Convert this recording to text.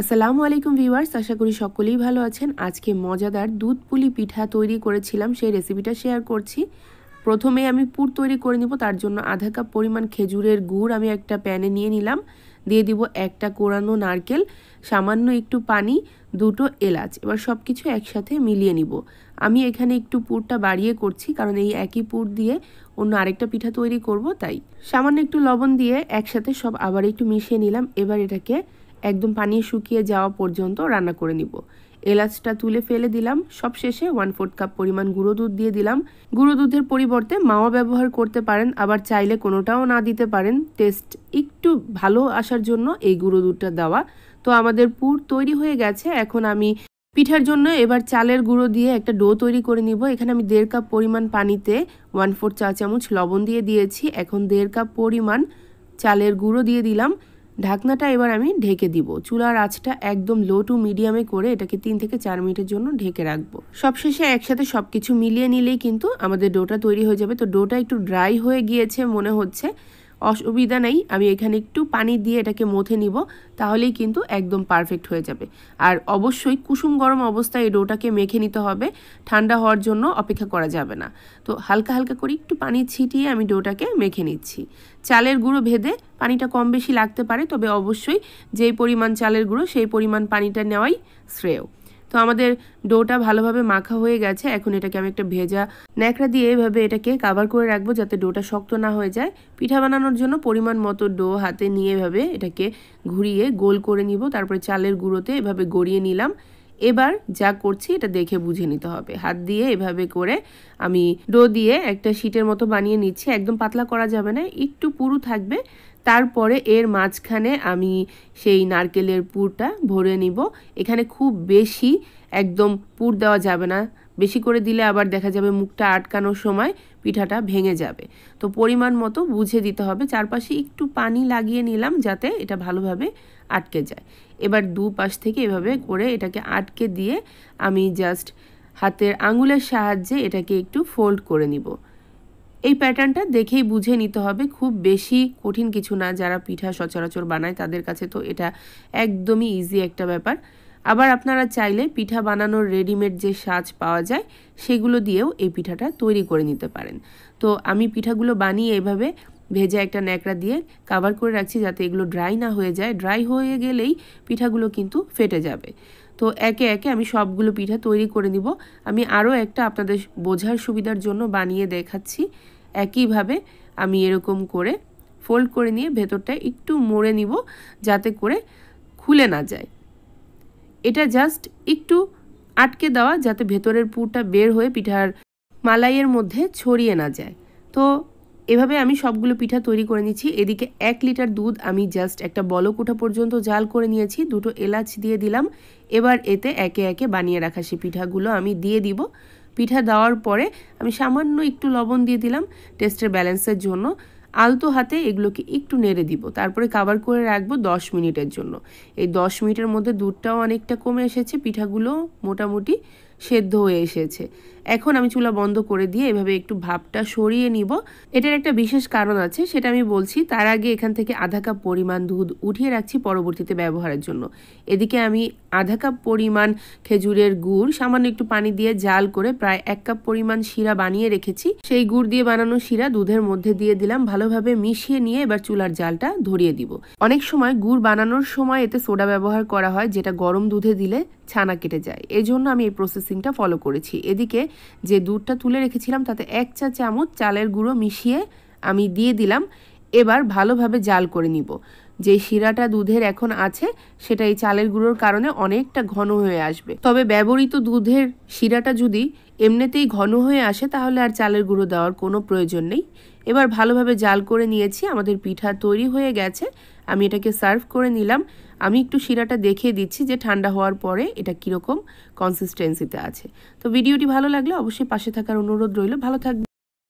আসসালামু আলাইকুম ভিউয়ার্স আশা করি সকলেই ভালো আছেন আজকে মজাদার দুধ পুলি পিঠা তৈরি করেছিলাম সেই রেসিপিটা শেয়ার করছি প্রথমে আমি পুর তৈরি করে নিব তার জন্য আধা কাপ পরিমাণ খেজুরের গুড় আমি একটা প্যানে নিয়ে নিলাম দিয়ে দিব একটা কোরানো নারকেল সামান্য একটু পানি দুটো এলাচ এবার সব কিছু একসাথে মিলিয়ে নিব আমি এখানে একটু পুরটা বাড়িয়ে করছি কারণ এই একই পুর দিয়ে অন্য আরেকটা পিঠা তৈরি করব তাই সামান্য একটু লবণ দিয়ে একসাথে সব আবার একটু মিশিয়ে নিলাম এবার এটাকে একদম পানি শুকিয়ে যাওয়া পর্যন্ত রান্না করে নিব এলাচটা তুলে ফেলে দিলাম সব শেষে ওয়ান ফোর্থ কাপ পরিমাণ গুঁড়ো দুধ দিয়ে দিলাম গুঁড়ো দুধের পরিবর্তে মাওয়া ব্যবহার করতে পারেন আবার চাইলে কোনোটাও না দিতে পারেন টেস্ট একটু ভালো আসার জন্য এই গুঁড়ো দুধটা দেওয়া তো আমাদের পুর তৈরি হয়ে গেছে এখন আমি পিঠার জন্য এবার চালের গুঁড়ো দিয়ে একটা ডো তৈরি করে নিব এখানে আমি দেড় কাপ পরিমাণ পানিতে ওয়ান ফোর চা চামচ লবণ দিয়ে দিয়েছি এখন দেড় কাপ পরিমাণ চালের গুঁড়ো দিয়ে দিলাম ঢাকনাটা এবার আমি ঢেকে দিব চুলার আঁচটা একদম লো টু মিডিয়ামে করে এটাকে তিন থেকে চার মিনিটের জন্য ঢেকে রাখবো সবশেষে একসাথে সব কিছু মিলিয়ে নিলেই কিন্তু আমাদের ডোটা তৈরি হয়ে যাবে তো ডোটা একটু ড্রাই হয়ে গিয়েছে মনে হচ্ছে অসুবিধা নেই আমি এখানে একটু পানি দিয়ে এটাকে মথে নিব তাহলেই কিন্তু একদম পারফেক্ট হয়ে যাবে আর অবশ্যই কুসুম গরম অবস্থায় এই ডোটাকে মেখে নিতে হবে ঠান্ডা হওয়ার জন্য অপেক্ষা করা যাবে না তো হালকা হালকা করে একটু পানি ছিটিয়ে আমি ডোটাকে মেখে নিচ্ছি চালের গুঁড়ো ভেদে পানিটা কম বেশি লাগতে পারে তবে অবশ্যই যেই পরিমাণ চালের গুঁড়ো সেই পরিমাণ পানিটা নেওয়াই শ্রেয় তো আমাদের ডোটা ভালোভাবে মাখা হয়ে গেছে এখন এটাকে আমি একটা ভেজা ন্যাকড়া দিয়ে এভাবে এটাকে কাভার করে রাখবো যাতে ডোটা শক্ত না হয়ে যায় পিঠা বানানোর জন্য পরিমাণ মতো ডো হাতে নিয়ে এভাবে এটাকে ঘুরিয়ে গোল করে নিব তারপরে চালের গুঁড়োতে এভাবে গড়িয়ে নিলাম এবার যা করছি এটা দেখে বুঝে নিতে হবে হাত দিয়ে এভাবে করে আমি ডো দিয়ে একটা শীটের মতো বানিয়ে নিচ্ছি একদম পাতলা করা যাবে না একটু পুরু থাকবে তারপরে এর মাঝখানে আমি সেই নারকেলের পুরটা ভরে নিব এখানে খুব বেশি একদম পুর দেওয়া যাবে না বেশি করে দিলে আবার দেখা যাবে মুখটা আটকানোর সময় পিঠাটা ভেঙে যাবে তো পরিমাণ মতো বুঝে দিতে হবে চারপাশে একটু পানি লাগিয়ে নিলাম যাতে এটা ভালোভাবে আটকে যায় এবার দু পাশ থেকে এভাবে করে এটাকে আটকে দিয়ে আমি জাস্ট হাতের আঙুলের সাহায্যে এটাকে একটু ফোল্ড করে নিব এই প্যাটার্নটা দেখেই বুঝে নিতে হবে খুব বেশি কঠিন কিছু না যারা পিঠা সচরাচর বানায় তাদের কাছে তো এটা একদমই ইজি একটা ব্যাপার আবার আপনারা চাইলে পিঠা বানানোর রেডিমেড যে সাজ পাওয়া যায় সেগুলো দিয়েও এই পিঠাটা তৈরি করে নিতে পারেন তো আমি পিঠাগুলো বানিয়ে এভাবে ভেজে একটা ন্যাকড়া দিয়ে কাভার করে রাখছি যাতে এগুলো ড্রাই না হয়ে যায় ড্রাই হয়ে গেলেই পিঠাগুলো কিন্তু ফেটে যাবে তো একে একে আমি সবগুলো পিঠা তৈরি করে নিব আমি আরও একটা আপনাদের বোঝার সুবিধার জন্য বানিয়ে দেখাচ্ছি একইভাবে আমি এরকম করে ফোল্ড করে নিয়ে ভেতরটা একটু মোড়ে নিব যাতে করে খুলে না যায় এটা জাস্ট একটু আটকে দেওয়া যাতে ভেতরের পুরটা বের হয়ে পিঠার মালাইয়ের মধ্যে ছড়িয়ে না যায় তো এভাবে আমি সবগুলো পিঠা তৈরি করে নিচ্ছি এদিকে এক লিটার দুধ আমি জাস্ট একটা বলক পর্যন্ত জাল করে নিয়েছি দুটো এলাচ দিয়ে দিলাম এবার এতে একে একে বানিয়ে রাখা সেই পিঠাগুলো আমি দিয়ে দিব পিঠা দেওয়ার পরে আমি সামান্য একটু লবণ দিয়ে দিলাম টেস্টের ব্যালেন্সের জন্য আলতো হাতে এগুলোকে একটু নেড়ে দিব তারপরে কাবার করে রাখবো দশ মিনিটের জন্য এই দশ মিনিটের মধ্যে দুধটাও অনেকটা কমে এসেছে পিঠাগুলো মোটামুটি সেদ্ধ হয়ে এসেছে এখন আমি চুলা বন্ধ করে দিয়ে এভাবে একটু ভাবটা সরিয়ে নিব এটার একটা বিশেষ কারণ আছে সেটা আমি বলছি তার আগে এখান থেকে আধা কাপ পরিমাণ দুধ উঠিয়ে রাখছি পরবর্তীতে ব্যবহারের জন্য এদিকে আমি আধা কাপ পরিমাণ খেজুরের গুড় সামান্য একটু পানি দিয়ে জাল করে প্রায় এক কাপ পরিমাণ শিরা বানিয়ে রেখেছি সেই গুড় দিয়ে বানানো শিরা দুধের মধ্যে দিয়ে দিলাম ভালোভাবে মিশিয়ে নিয়ে এবার চুলার জালটা ধরিয়ে দিব অনেক সময় গুড় বানানোর সময় এতে সোডা ব্যবহার করা হয় যেটা গরম দুধে দিলে ছানা কেটে যায় এই জন্য আমি এই প্রসেসিংটা ফলো করেছি এদিকে যে দুধটা তুলে রেখেছিলাম তাতে এক চা চামচ চালের গুঁড়ো মিশিয়ে আমি দিয়ে দিলাম এবার ভালোভাবে জাল করে নিব যে শিরাটা দুধের এখন আছে সেটা এই চালের গুঁড়োর কারণে অনেকটা ঘন হয়ে আসবে তবে ব্যবহৃত দুধের শিরাটা যদি এমনিতেই ঘন হয়ে আসে তাহলে আর চালের গুঁড়ো দেওয়ার কোনো প্রয়োজন নেই এবার ভালোভাবে জাল করে নিয়েছি আমাদের পিঠা তৈরি হয়ে গেছে আমি এটাকে সার্ভ করে নিলাম আমি একটু শিরাটা দেখিয়ে দিচ্ছি যে ঠান্ডা হওয়ার পরে এটা কীরকম কনসিস্টেন্সিতে আছে তো ভিডিওটি ভালো লাগলে অবশ্যই পাশে থাকার অনুরোধ রইল ভালো থাকবে